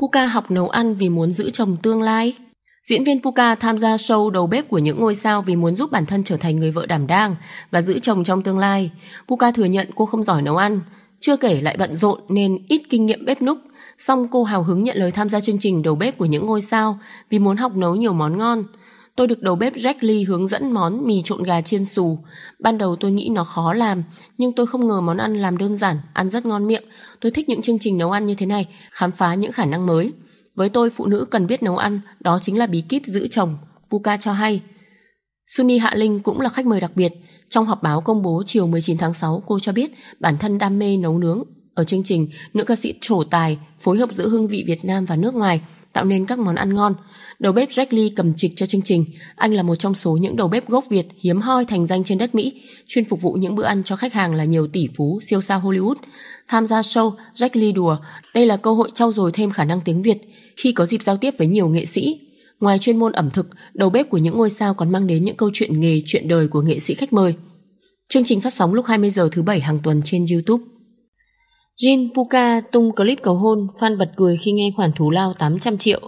Puka học nấu ăn vì muốn giữ chồng tương lai. Diễn viên Puka tham gia show đầu bếp của những ngôi sao vì muốn giúp bản thân trở thành người vợ đảm đang và giữ chồng trong tương lai. Puka thừa nhận cô không giỏi nấu ăn, chưa kể lại bận rộn nên ít kinh nghiệm bếp núc. Song cô hào hứng nhận lời tham gia chương trình đầu bếp của những ngôi sao vì muốn học nấu nhiều món ngon tôi được đầu bếp Jack Lee hướng dẫn món mì trộn gà chiên xù. Ban đầu tôi nghĩ nó khó làm, nhưng tôi không ngờ món ăn làm đơn giản, ăn rất ngon miệng. Tôi thích những chương trình nấu ăn như thế này, khám phá những khả năng mới. Với tôi, phụ nữ cần biết nấu ăn, đó chính là bí kíp giữ chồng. Puka cho hay. Sunny Hạ Linh cũng là khách mời đặc biệt. Trong họp báo công bố chiều 19 tháng 6, cô cho biết bản thân đam mê nấu nướng. Ở chương trình, nữ ca sĩ trổ tài phối hợp giữa hương vị Việt Nam và nước ngoài – tạo nên các món ăn ngon. Đầu bếp Jack Lee cầm trịch cho chương trình. Anh là một trong số những đầu bếp gốc Việt hiếm hoi thành danh trên đất Mỹ, chuyên phục vụ những bữa ăn cho khách hàng là nhiều tỷ phú, siêu sao Hollywood. Tham gia show, Jack Lee đùa, đây là cơ hội trau dồi thêm khả năng tiếng Việt khi có dịp giao tiếp với nhiều nghệ sĩ. Ngoài chuyên môn ẩm thực, đầu bếp của những ngôi sao còn mang đến những câu chuyện nghề, chuyện đời của nghệ sĩ khách mời. Chương trình phát sóng lúc 20 giờ thứ bảy hàng tuần trên YouTube. Jin Puka tung clip cầu hôn, fan bật cười khi nghe khoản thù lao 800 triệu.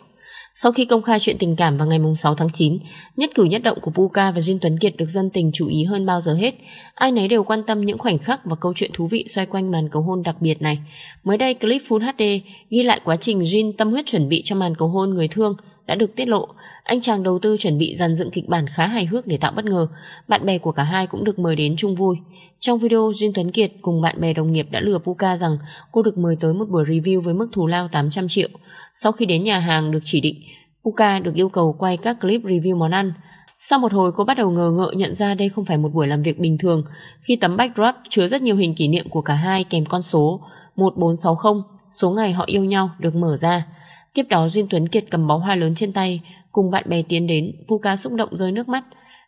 Sau khi công khai chuyện tình cảm vào ngày 6 tháng 9, nhất cử nhất động của Puka và Jin Tuấn Kiệt được dân tình chú ý hơn bao giờ hết. Ai nấy đều quan tâm những khoảnh khắc và câu chuyện thú vị xoay quanh màn cầu hôn đặc biệt này. Mới đây, clip Full HD ghi lại quá trình Jin tâm huyết chuẩn bị cho màn cầu hôn người thương – đã được tiết lộ, anh chàng đầu tư chuẩn bị dàn dựng kịch bản khá hài hước để tạo bất ngờ. Bạn bè của cả hai cũng được mời đến chung vui. Trong video, Jin Tuấn Kiệt cùng bạn bè đồng nghiệp đã lừa Puka rằng cô được mời tới một buổi review với mức thù lao 800 triệu. Sau khi đến nhà hàng được chỉ định, Puka được yêu cầu quay các clip review món ăn. Sau một hồi cô bắt đầu ngờ ngợ nhận ra đây không phải một buổi làm việc bình thường khi tấm backdrop chứa rất nhiều hình kỷ niệm của cả hai kèm con số 1460, số ngày họ yêu nhau được mở ra. Tiếp đó Duyên Tuấn Kiệt cầm bó hoa lớn trên tay, cùng bạn bè tiến đến, Puka xúc động rơi nước mắt.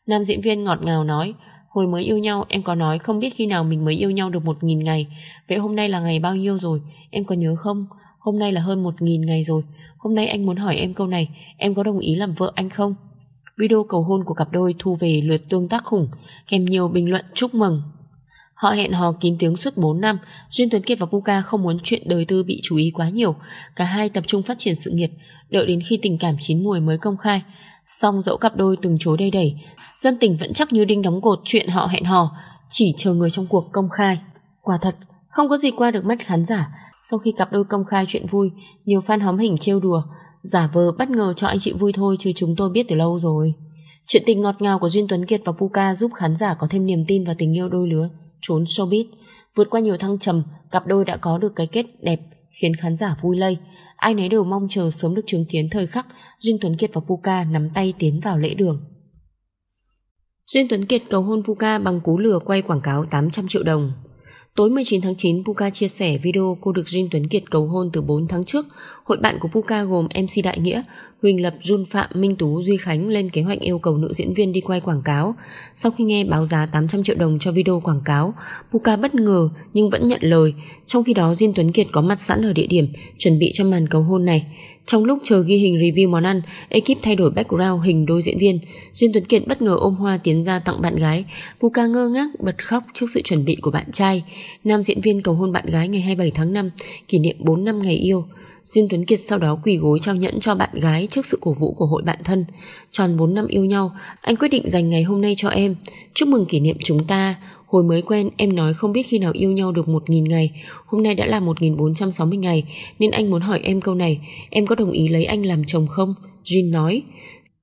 Nam diễn viên ngọt ngào nói, hồi mới yêu nhau em có nói không biết khi nào mình mới yêu nhau được một nghìn ngày. Vậy hôm nay là ngày bao nhiêu rồi, em có nhớ không? Hôm nay là hơn một nghìn ngày rồi. Hôm nay anh muốn hỏi em câu này, em có đồng ý làm vợ anh không? Video cầu hôn của cặp đôi thu về lượt tương tác khủng, kèm nhiều bình luận chúc mừng. Họ hẹn hò kín tiếng suốt 4 năm, Duyên Tuấn Kiệt và Puka không muốn chuyện đời tư bị chú ý quá nhiều, cả hai tập trung phát triển sự nghiệp, đợi đến khi tình cảm chín mùi mới công khai. Song dẫu cặp đôi từng chối đầy đẩy, dân tình vẫn chắc như đinh đóng cột chuyện họ hẹn hò, chỉ chờ người trong cuộc công khai. Quả thật, không có gì qua được mắt khán giả. Sau khi cặp đôi công khai chuyện vui, nhiều fan hóm hình trêu đùa, giả vờ bất ngờ cho anh chị vui thôi chứ chúng tôi biết từ lâu rồi. Chuyện tình ngọt ngào của Duyên Tuấn Kiệt và Puka giúp khán giả có thêm niềm tin vào tình yêu đôi lứa trốn showbiz. Vượt qua nhiều thăng trầm, cặp đôi đã có được cái kết đẹp khiến khán giả vui lây. Ai nấy đều mong chờ sớm được chứng kiến thời khắc Duyên Tuấn Kiệt và Puka nắm tay tiến vào lễ đường. Duyên Tuấn Kiệt cầu hôn Puka bằng cú lừa quay quảng cáo 800 triệu đồng. Tối 19 tháng 9, Puka chia sẻ video cô được Jin Tuấn Kiệt cầu hôn từ 4 tháng trước. Hội bạn của Puka gồm MC Đại Nghĩa, Huỳnh Lập, Jun Phạm, Minh Tú, Duy Khánh lên kế hoạch yêu cầu nữ diễn viên đi quay quảng cáo. Sau khi nghe báo giá 800 triệu đồng cho video quảng cáo, Puka bất ngờ nhưng vẫn nhận lời. Trong khi đó Jin Tuấn Kiệt có mặt sẵn ở địa điểm, chuẩn bị cho màn cầu hôn này. Trong lúc chờ ghi hình review món ăn, ekip thay đổi background hình đôi diễn viên. Duyên Tuấn Kiệt bất ngờ ôm hoa tiến ra tặng bạn gái. Puka ngơ ngác bật khóc trước sự chuẩn bị của bạn trai. Nam diễn viên cầu hôn bạn gái ngày 27 tháng 5, kỷ niệm 4 năm ngày yêu. Duyên Tuấn Kiệt sau đó quỳ gối trao nhẫn cho bạn gái trước sự cổ vũ của hội bạn thân. Tròn 4 năm yêu nhau, anh quyết định dành ngày hôm nay cho em. Chúc mừng kỷ niệm chúng ta. Hồi mới quen, em nói không biết khi nào yêu nhau được 1.000 ngày. Hôm nay đã là 1.460 ngày, nên anh muốn hỏi em câu này. Em có đồng ý lấy anh làm chồng không? Jin nói.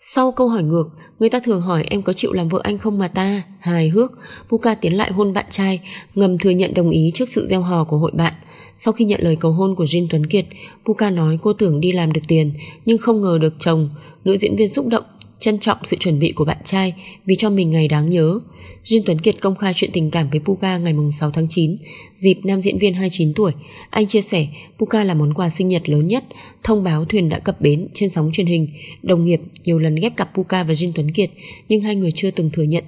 Sau câu hỏi ngược, người ta thường hỏi em có chịu làm vợ anh không mà ta, hài hước, Puka tiến lại hôn bạn trai, ngầm thừa nhận đồng ý trước sự gieo hò của hội bạn. Sau khi nhận lời cầu hôn của Jin Tuấn Kiệt, Puka nói cô tưởng đi làm được tiền nhưng không ngờ được chồng. Nữ diễn viên xúc động, trân trọng sự chuẩn bị của bạn trai vì cho mình ngày đáng nhớ. Jin Tuấn Kiệt công khai chuyện tình cảm với Puka ngày 6 tháng 9, dịp nam diễn viên 29 tuổi. Anh chia sẻ Puka là món quà sinh nhật lớn nhất, thông báo thuyền đã cập bến trên sóng truyền hình. Đồng nghiệp nhiều lần ghép cặp Puka và Jin Tuấn Kiệt nhưng hai người chưa từng thừa nhận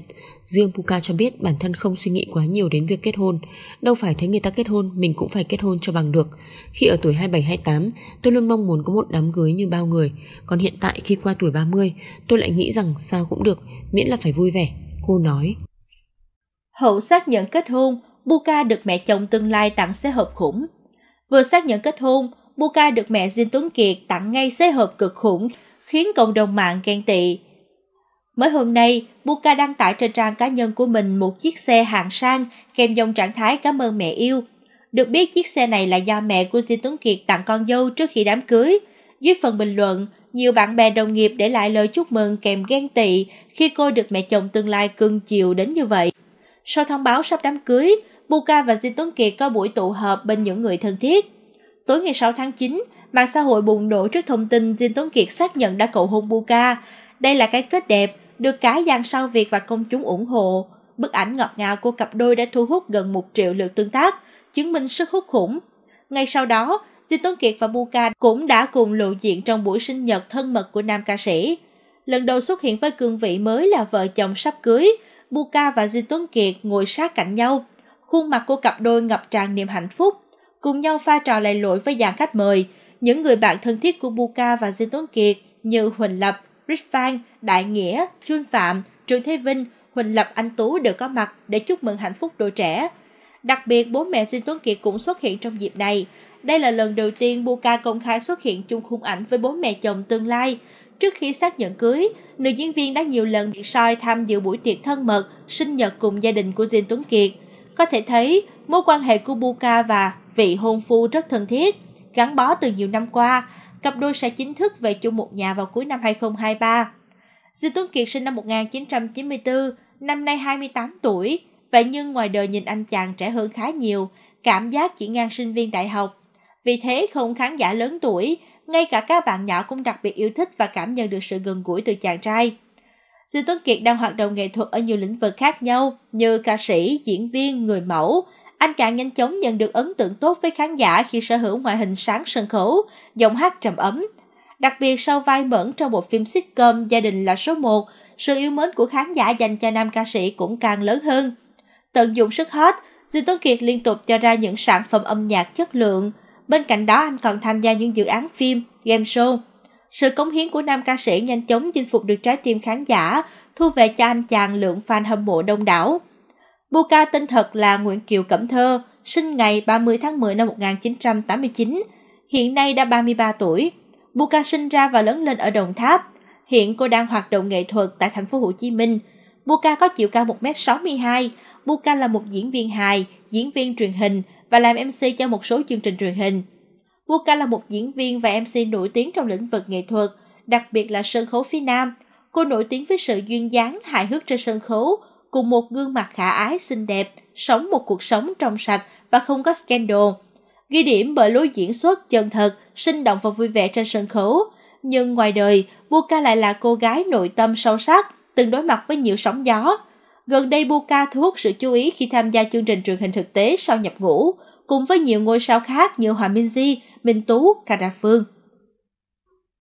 Riêng Puka cho biết bản thân không suy nghĩ quá nhiều đến việc kết hôn. Đâu phải thấy người ta kết hôn, mình cũng phải kết hôn cho bằng được. Khi ở tuổi 27-28, tôi luôn mong muốn có một đám cưới như bao người. Còn hiện tại khi qua tuổi 30, tôi lại nghĩ rằng sao cũng được, miễn là phải vui vẻ. Cô nói. Hậu xác nhận kết hôn, Buka được mẹ chồng tương lai tặng xe hộp khủng. Vừa xác nhận kết hôn, Buka được mẹ Jin Tuấn Kiệt tặng ngay xe hộp cực khủng, khiến cộng đồng mạng ghen tị. Mới hôm nay, Buka đăng tải trên trang cá nhân của mình một chiếc xe hạng sang kèm dòng trạng thái cảm ơn mẹ yêu. Được biết chiếc xe này là do mẹ của Di Tuấn Kiệt tặng con dâu trước khi đám cưới. Dưới phần bình luận, nhiều bạn bè đồng nghiệp để lại lời chúc mừng kèm ghen tị khi cô được mẹ chồng tương lai cưng chiều đến như vậy. Sau thông báo sắp đám cưới, Buka và Di Tuấn Kiệt có buổi tụ họp bên những người thân thiết. Tối ngày 6 tháng 9, mạng xã hội bùng nổ trước thông tin Di Tuấn Kiệt xác nhận đã cầu hôn Buka. Đây là cái kết đẹp được cả dàn sao Việt và công chúng ủng hộ. Bức ảnh ngọt ngào của cặp đôi đã thu hút gần một triệu lượt tương tác, chứng minh sức hút khủng. Ngay sau đó, Di Tuấn Kiệt và Buka cũng đã cùng lộ diện trong buổi sinh nhật thân mật của nam ca sĩ. Lần đầu xuất hiện với cương vị mới là vợ chồng sắp cưới, Buka và Di Tuấn Kiệt ngồi sát cạnh nhau. Khuôn mặt của cặp đôi ngập tràn niềm hạnh phúc, cùng nhau pha trò lầy lội với dàn khách mời, những người bạn thân thiết của Buka và Di Tuấn Kiệt như Huỳnh Lập, Rich Phan, Đại Nghĩa, Trương Phạm, Trương Thế Vinh, Huỳnh Lập Anh Tú đều có mặt để chúc mừng hạnh phúc đội trẻ. Đặc biệt, bố mẹ Sinh Tuấn Kiệt cũng xuất hiện trong dịp này. Đây là lần đầu tiên Buka công khai xuất hiện chung khung ảnh với bố mẹ chồng tương lai. Trước khi xác nhận cưới, nữ diễn viên đã nhiều lần bị soi tham dự buổi tiệc thân mật, sinh nhật cùng gia đình của Diên Tuấn Kiệt. Có thể thấy, mối quan hệ của Buka và vị hôn phu rất thân thiết, gắn bó từ nhiều năm qua, cặp đôi sẽ chính thức về chung một nhà vào cuối năm 2023. Di Tuấn Kiệt sinh năm 1994, năm nay 28 tuổi, vậy nhưng ngoài đời nhìn anh chàng trẻ hơn khá nhiều, cảm giác chỉ ngang sinh viên đại học. Vì thế không khán giả lớn tuổi, ngay cả các bạn nhỏ cũng đặc biệt yêu thích và cảm nhận được sự gần gũi từ chàng trai. Di Tuấn Kiệt đang hoạt động nghệ thuật ở nhiều lĩnh vực khác nhau như ca sĩ, diễn viên, người mẫu, anh chàng nhanh chóng nhận được ấn tượng tốt với khán giả khi sở hữu ngoại hình sáng sân khấu, giọng hát trầm ấm. Đặc biệt sau vai mẫn trong bộ phim sitcom Gia đình là số 1, sự yêu mến của khán giả dành cho nam ca sĩ cũng càng lớn hơn. Tận dụng sức hot, Dương Tuấn Kiệt liên tục cho ra những sản phẩm âm nhạc chất lượng. Bên cạnh đó anh còn tham gia những dự án phim, game show. Sự cống hiến của nam ca sĩ nhanh chóng chinh phục được trái tim khán giả, thu về cho anh chàng lượng fan hâm mộ đông đảo. Buka tên thật là Nguyễn Kiều Cẩm Thơ, sinh ngày 30 tháng 10 năm 1989, hiện nay đã 33 tuổi. Buka sinh ra và lớn lên ở Đồng Tháp. Hiện cô đang hoạt động nghệ thuật tại thành phố Hồ Chí Minh. Buka có chiều cao 1m62. Buka là một diễn viên hài, diễn viên truyền hình và làm MC cho một số chương trình truyền hình. Buka là một diễn viên và MC nổi tiếng trong lĩnh vực nghệ thuật, đặc biệt là sân khấu phía Nam. Cô nổi tiếng với sự duyên dáng, hài hước trên sân khấu, cùng một gương mặt khả ái xinh đẹp, sống một cuộc sống trong sạch và không có scandal. Ghi điểm bởi lối diễn xuất chân thật, sinh động và vui vẻ trên sân khấu. Nhưng ngoài đời, Buka lại là cô gái nội tâm sâu sắc, từng đối mặt với nhiều sóng gió. Gần đây Buka thu hút sự chú ý khi tham gia chương trình truyền hình thực tế sau nhập ngũ, cùng với nhiều ngôi sao khác như Hòa Minzy, Minh Tú, Cà Cara Phương.